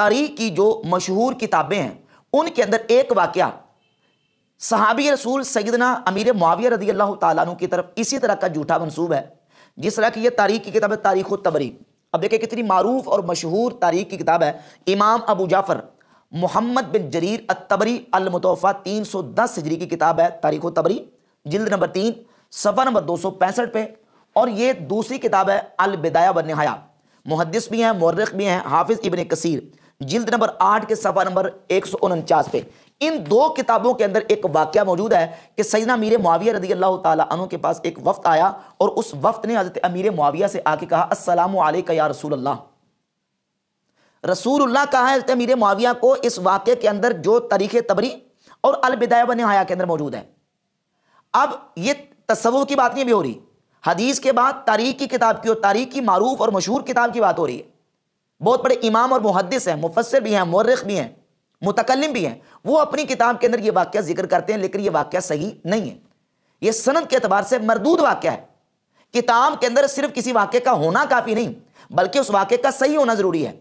तारीख की जो मशहूर किताबें हैं उनके अंदर एक वाक्य सहाबी रसूल सैदना अमीर माविया रदी अल्लाह तु की तरफ इसी तरह का जूठा मनसूब है जिस तरह की यह तारीख की किताब है तारीख तबरी अब देखिए कितनी मारूफ और मशहूर तारीख की किताब है इमाम अबू जाफ़र मोहम्मद बिन जरीर अतबरी अलमतोफ़ा तीन सौ दस हिजरी की किताब है तारीख तबरी जिल्द नंबर तीन सफ़ा नंबर दो सौ पैंसठ पे और ये दूसरी किताब है अलबिदाया व नहाया मुहदस भी हैं मौरख भी हैं हाफिज़ इबन कसीर जिल्द नंबर आठ के सफा नंबर एक सौ उनचास पे इन दो किताबों के अंदर एक वाक्य मौजूद है कि सैदना अमीर मुआविया रदी अल्लाह तु के पास एक वफ्त आया और उस वफ्त ने हजरत अमीर मुआविया से आके कहा असलम या रसूल अल्लाह रसूलुल्लाह कहा हजरत अमीर मुआविया को इस वाक्य के अंदर जो तारीख तबरी और अलबिदाय नहाया के अंदर मौजूद है अब ये तस्वुर की बात नहीं भी हो रही हदीस के बाद तारीख की किताब की और तारीख की मारूफ और मशहूर किताब की बात हो रही है बहुत बड़े इमाम और मुहदस हैं मुफसर भी हैं मौरख भी हैं मुतकलम भी हैं वो अपनी किताब के अंदर ये वाक्य जिक्र करते हैं लेकिन ये वाक्य सही नहीं है ये सनत के अतबार से मरदूद वाक्य है किताब के अंदर सिर्फ किसी वाक्य का होना काफ़ी नहीं बल्कि उस वाक्य का सही होना ज़रूरी है